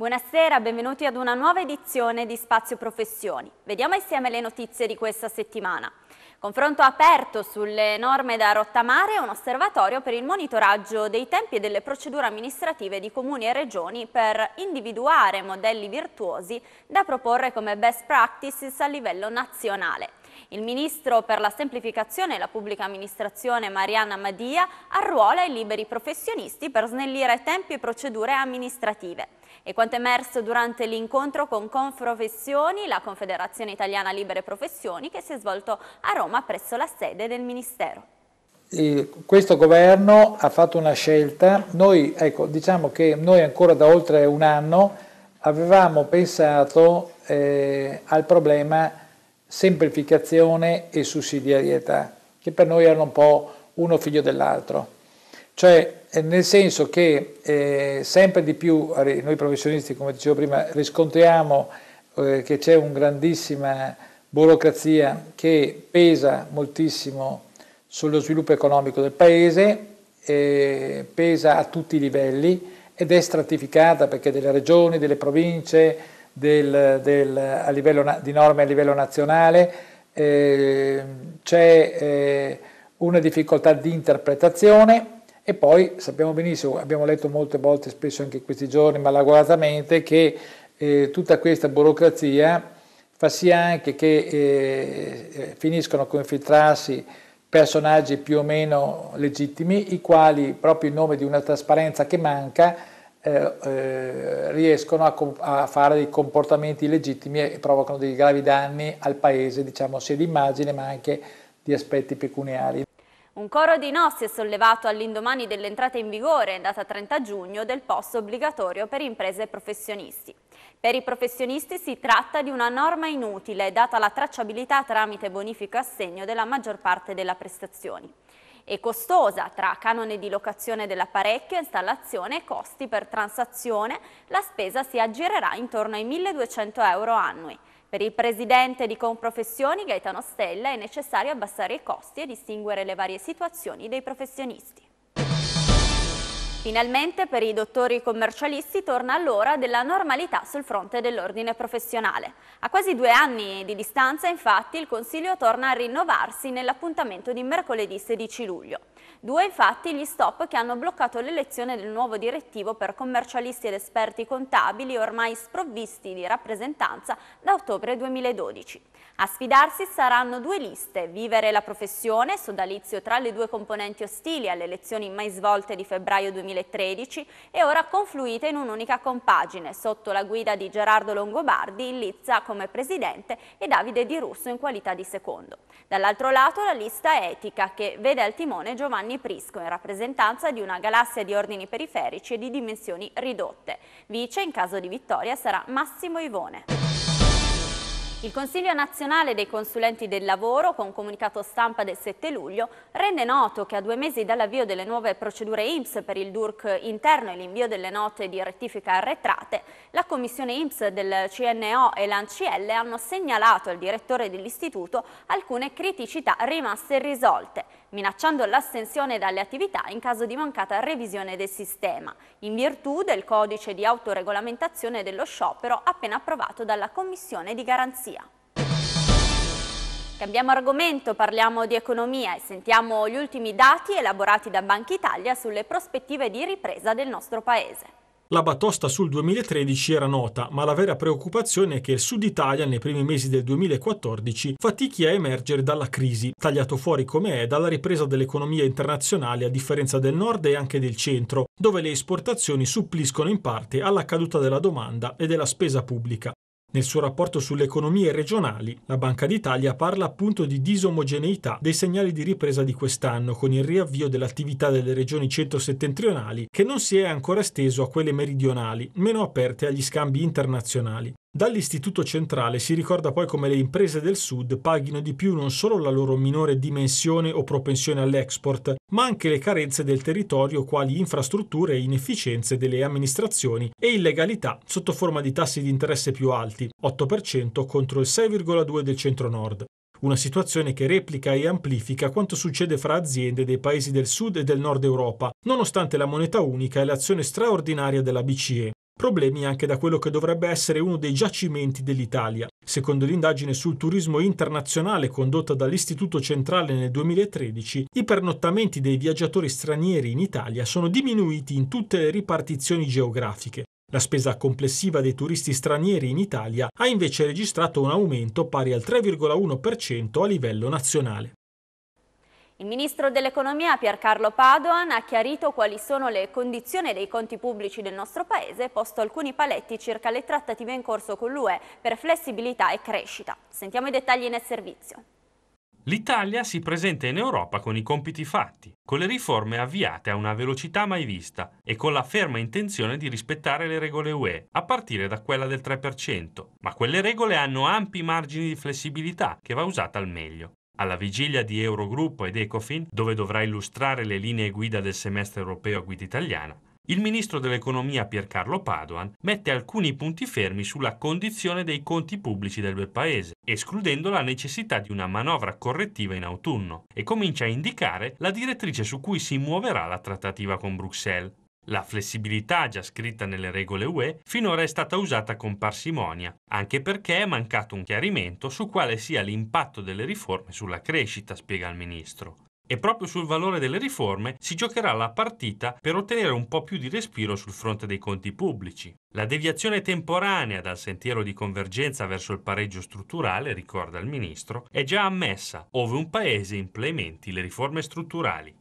Buonasera, benvenuti ad una nuova edizione di Spazio Professioni. Vediamo insieme le notizie di questa settimana. Confronto aperto sulle norme da rottamare e un osservatorio per il monitoraggio dei tempi e delle procedure amministrative di comuni e regioni per individuare modelli virtuosi da proporre come best practices a livello nazionale. Il Ministro per la semplificazione e la pubblica amministrazione Mariana Madia arruola i liberi professionisti per snellire tempi e procedure amministrative. E quanto emerso durante l'incontro con Confprofessioni, la Confederazione Italiana Libere Professioni, che si è svolto a Roma presso la sede del Ministero questo governo ha fatto una scelta, noi, ecco, diciamo che noi ancora da oltre un anno avevamo pensato eh, al problema semplificazione e sussidiarietà, che per noi erano un po' uno figlio dell'altro. Cioè eh, nel senso che eh, sempre di più noi professionisti, come dicevo prima, riscontriamo eh, che c'è una grandissima burocrazia che pesa moltissimo sullo sviluppo economico del Paese, eh, pesa a tutti i livelli ed è stratificata perché delle regioni, delle province, del, del, a livello, di norme a livello nazionale, eh, c'è eh, una difficoltà di interpretazione e poi sappiamo benissimo, abbiamo letto molte volte, spesso anche in questi giorni, malauguratamente, che eh, tutta questa burocrazia fa sì anche che eh, eh finiscono a infiltrarsi personaggi più o meno legittimi, i quali proprio in nome di una trasparenza che manca eh, eh, riescono a, a, fare dei comportamenti illegittimi e provocano dei gravi danni al paese, diciamo sia di immagine ma anche di aspetti pecuniari. Un coro di no si è sollevato all'indomani dell'entrata in vigore, data 30 giugno, del posto obbligatorio per imprese e professionisti. Per i professionisti si tratta di una norma inutile, data la tracciabilità tramite bonifico e assegno della maggior parte delle prestazioni. È costosa tra canone di locazione dell'apparecchio, installazione e costi per transazione, la spesa si aggirerà intorno ai 1.200 euro annui. Per il presidente di Confprofessioni, Gaetano Stella, è necessario abbassare i costi e distinguere le varie situazioni dei professionisti. Finalmente per i dottori commercialisti torna l'ora della normalità sul fronte dell'ordine professionale. A quasi due anni di distanza infatti il Consiglio torna a rinnovarsi nell'appuntamento di mercoledì 16 luglio. Due infatti gli stop che hanno bloccato l'elezione del nuovo direttivo per commercialisti ed esperti contabili ormai sprovvisti di rappresentanza da ottobre 2012. A sfidarsi saranno due liste, Vivere la professione, sodalizio tra le due componenti ostili alle elezioni mai svolte di febbraio 2012 2013 e ora confluite in un'unica compagine sotto la guida di Gerardo Longobardi in Lizza come presidente e Davide Di Russo in qualità di secondo. Dall'altro lato la lista etica che vede al timone Giovanni Prisco in rappresentanza di una galassia di ordini periferici e di dimensioni ridotte. Vice in caso di vittoria sarà Massimo Ivone. Il Consiglio nazionale dei consulenti del lavoro, con comunicato stampa del 7 luglio, rende noto che a due mesi dall'avvio delle nuove procedure IMSS per il DURC interno e l'invio delle note di rettifica arretrate, la Commissione IMSS del CNO e l'ANCL hanno segnalato al direttore dell'istituto alcune criticità rimaste irrisolte minacciando l'assenzione dalle attività in caso di mancata revisione del sistema, in virtù del codice di autoregolamentazione dello sciopero appena approvato dalla Commissione di garanzia. Cambiamo argomento, parliamo di economia e sentiamo gli ultimi dati elaborati da Banca Italia sulle prospettive di ripresa del nostro Paese. La batosta sul 2013 era nota, ma la vera preoccupazione è che il Sud Italia nei primi mesi del 2014 fatichi a emergere dalla crisi, tagliato fuori come è dalla ripresa dell'economia internazionale a differenza del nord e anche del centro, dove le esportazioni suppliscono in parte alla caduta della domanda e della spesa pubblica. Nel suo rapporto sulle economie regionali, la Banca d'Italia parla appunto di disomogeneità dei segnali di ripresa di quest'anno con il riavvio dell'attività delle regioni centro-settentrionali che non si è ancora esteso a quelle meridionali, meno aperte agli scambi internazionali. Dall'Istituto Centrale si ricorda poi come le imprese del Sud paghino di più non solo la loro minore dimensione o propensione all'export, ma anche le carenze del territorio quali infrastrutture e inefficienze delle amministrazioni e illegalità sotto forma di tassi di interesse più alti, 8% contro il 6,2% del centro-nord. Una situazione che replica e amplifica quanto succede fra aziende dei paesi del sud e del nord Europa, nonostante la moneta unica e l'azione straordinaria della BCE problemi anche da quello che dovrebbe essere uno dei giacimenti dell'Italia. Secondo l'indagine sul turismo internazionale condotta dall'Istituto Centrale nel 2013, i pernottamenti dei viaggiatori stranieri in Italia sono diminuiti in tutte le ripartizioni geografiche. La spesa complessiva dei turisti stranieri in Italia ha invece registrato un aumento pari al 3,1% a livello nazionale. Il ministro dell'economia Piercarlo Padoan ha chiarito quali sono le condizioni dei conti pubblici del nostro paese e posto alcuni paletti circa le trattative in corso con l'UE per flessibilità e crescita. Sentiamo i dettagli nel servizio. L'Italia si presenta in Europa con i compiti fatti, con le riforme avviate a una velocità mai vista e con la ferma intenzione di rispettare le regole UE, a partire da quella del 3%, ma quelle regole hanno ampi margini di flessibilità che va usata al meglio. Alla vigilia di Eurogruppo ed Ecofin, dove dovrà illustrare le linee guida del semestre europeo a guida italiana, il ministro dell'economia Piercarlo Padoan mette alcuni punti fermi sulla condizione dei conti pubblici del bel paese, escludendo la necessità di una manovra correttiva in autunno, e comincia a indicare la direttrice su cui si muoverà la trattativa con Bruxelles. La flessibilità già scritta nelle regole UE finora è stata usata con parsimonia, anche perché è mancato un chiarimento su quale sia l'impatto delle riforme sulla crescita, spiega il ministro. E proprio sul valore delle riforme si giocherà la partita per ottenere un po' più di respiro sul fronte dei conti pubblici. La deviazione temporanea dal sentiero di convergenza verso il pareggio strutturale, ricorda il ministro, è già ammessa ove un Paese implementi le riforme strutturali.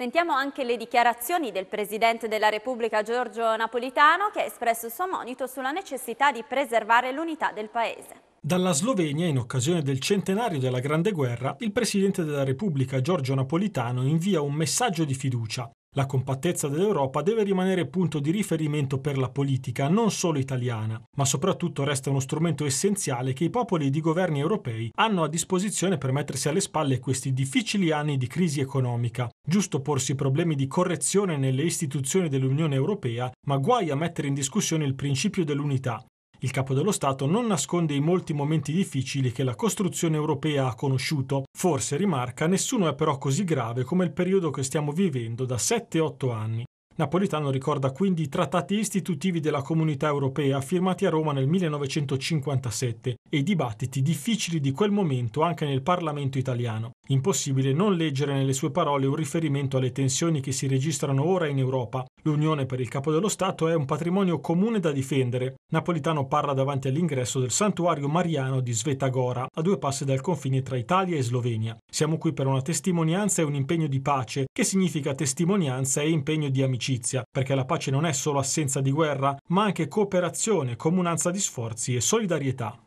Sentiamo anche le dichiarazioni del Presidente della Repubblica Giorgio Napolitano che ha espresso il suo monito sulla necessità di preservare l'unità del Paese. Dalla Slovenia, in occasione del centenario della Grande Guerra, il Presidente della Repubblica Giorgio Napolitano invia un messaggio di fiducia la compattezza dell'Europa deve rimanere punto di riferimento per la politica, non solo italiana, ma soprattutto resta uno strumento essenziale che i popoli ed i governi europei hanno a disposizione per mettersi alle spalle questi difficili anni di crisi economica. Giusto porsi problemi di correzione nelle istituzioni dell'Unione Europea, ma guai a mettere in discussione il principio dell'unità, il capo dello Stato non nasconde i molti momenti difficili che la costruzione europea ha conosciuto. Forse, rimarca, nessuno è però così grave come il periodo che stiamo vivendo da 7-8 anni. Napolitano ricorda quindi i trattati istitutivi della comunità europea firmati a Roma nel 1957 e i dibattiti difficili di quel momento anche nel Parlamento italiano. Impossibile non leggere nelle sue parole un riferimento alle tensioni che si registrano ora in Europa. L'unione per il capo dello Stato è un patrimonio comune da difendere. Napolitano parla davanti all'ingresso del santuario mariano di Svetagora, a due passi dal confine tra Italia e Slovenia. Siamo qui per una testimonianza e un impegno di pace, che significa testimonianza e impegno di amicizia amicizia, perché la pace non è solo assenza di guerra, ma anche cooperazione, comunanza di sforzi e solidarietà.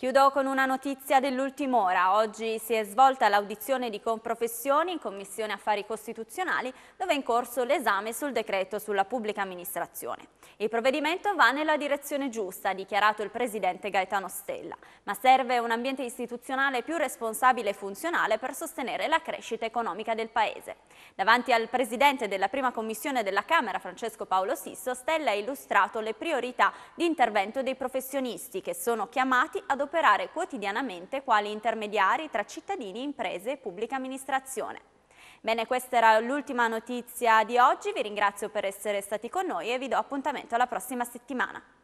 Chiudo con una notizia dell'ultima ora. Oggi si è svolta l'audizione di Comprofessioni in Commissione Affari Costituzionali dove è in corso l'esame sul decreto sulla pubblica amministrazione. Il provvedimento va nella direzione giusta, ha dichiarato il presidente Gaetano Stella, ma serve un ambiente istituzionale più responsabile e funzionale per sostenere la crescita economica del Paese. Davanti al presidente della prima commissione della Camera, Francesco Paolo Sisso, Stella ha illustrato le priorità di intervento dei professionisti che sono chiamati ad operare operare quotidianamente quali intermediari tra cittadini, imprese e pubblica amministrazione. Bene, questa era l'ultima notizia di oggi, vi ringrazio per essere stati con noi e vi do appuntamento alla prossima settimana.